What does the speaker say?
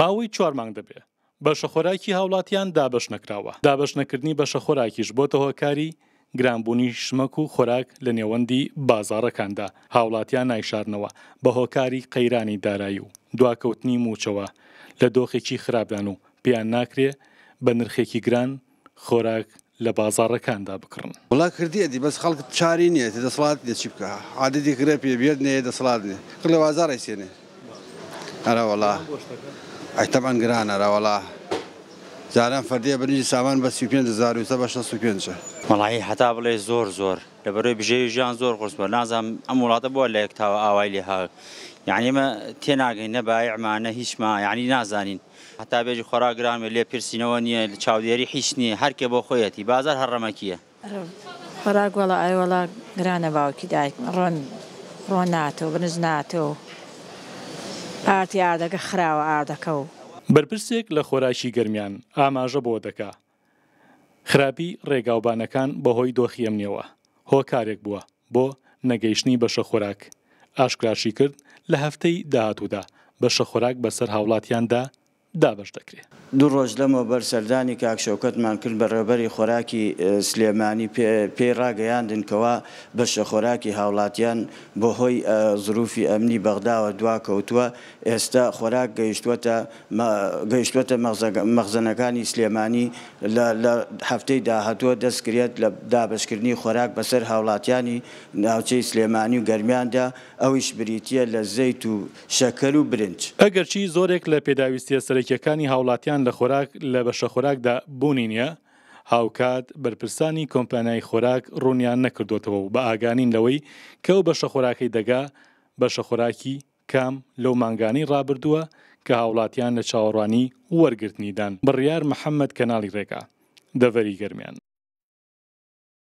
ماوەی چوار مانگ دەبێ بەشەخۆراکی هاوڵاتیان دابش نەکراوە دابش نەکردنی بەشەخۆراکیش بۆتە هۆکاری گرانبوونی شمەک و خۆراک لە نێوەندی بازارەکاندا هاوڵاتیان نایشارنەوە بە هۆکاری قەیرانی دارایی و دواکەوتنی موچەوە لە دۆخێکی خراپدان و پێیان ناکرێ بە نرخێکی گران خۆراک لە بازارەکاندا بکڕن وڵاکردی دی بەس خەڵک چاری نیە دەسڵات دەچی بکە عادەتی کرێ پێ بێت نێ دەسڵات نێ قڵ لە بازارە سێنێ هەرا وڵا. ئەتەبان گرانە راوەڵا جاران فەردیە برنجی سامان بە 5 بە 65 مەڵایی هەتا بڵێ زۆر زۆر لەبەرۆی بژێوی ژیان زۆر قرسبە نازانم ئەم وڵاتە بۆ لە یەکتاوە ئاوای لێ هاو یعنیمە تێناگەین نەبایعمانە هیچمان یعنی نازانین هەتا بێژی خۆرا گرانێ لێ پرسینەوە نییە لە چاودێری هیچ نییە هەرکێ بۆ خۆیەتی بازار هەڕەمەکیە خۆراگوڵە ئایوەڵا گرانە باوکی دایک ڕۆن ڕۆ ناتۆ بنز ناتۆ. ئارتی ئاردەکە خراوە ئاردەکە و بەرپرسێک لە خۆراشی گرمیان ئاماژە بۆ دەکا خراپی ڕێگاوبانەکان بەهۆی دۆخیەمنیەوە هۆکارێک بووە بۆ نەگەیشتنی بەشە خۆراک ئاشکراشی کرد لە هەفتەی داهاتوودا بەشە خۆراک بەسەر هاوڵاتیاندا دابش دەکرێت دوو ڕۆژ لەمە بەرسەردانی کاکشەکەتمان کرد بەڕێبەری خۆراکی سلێمانی پێی ڕاگەیاندنکەوە بەشە خۆراکی هاوڵاتیان بۆ هۆی زروفی ئەمنی بەغداوە دوا کەوتووە ئێستا خۆراک گەیشتوەتە مەغزەنەکانی سلێمانی لە هەفتەی داهتووە دەستکرێت لە دابشکردنی خۆراک بەسەر هاوڵاتیانی ناوچەی سلێمانی و گەرمیاندا ئەویش بریتە لە زەیت و شەکەر و برنج ئەگەرچی زۆرێک لە پێداویستی سەرەکی یەکەکانی هاوڵاتیان لە خۆراک لە بەشە خۆراکدا بوونی نیە هاوکات بەرپرسانی کۆمپانای خۆراک ڕوونیان نەکردوتەوە و بە ئاگانین لەوەی کە و بەشە خۆراکەی دەگا بەشە خۆراکی کام لەو مانگانی ڕابردووە کە هاوڵاتیان لە چاوەڕوانی وەرگرتنیدان بڕیار محەممەد کەناڵی ڕێگا دەڤەری گەرمیان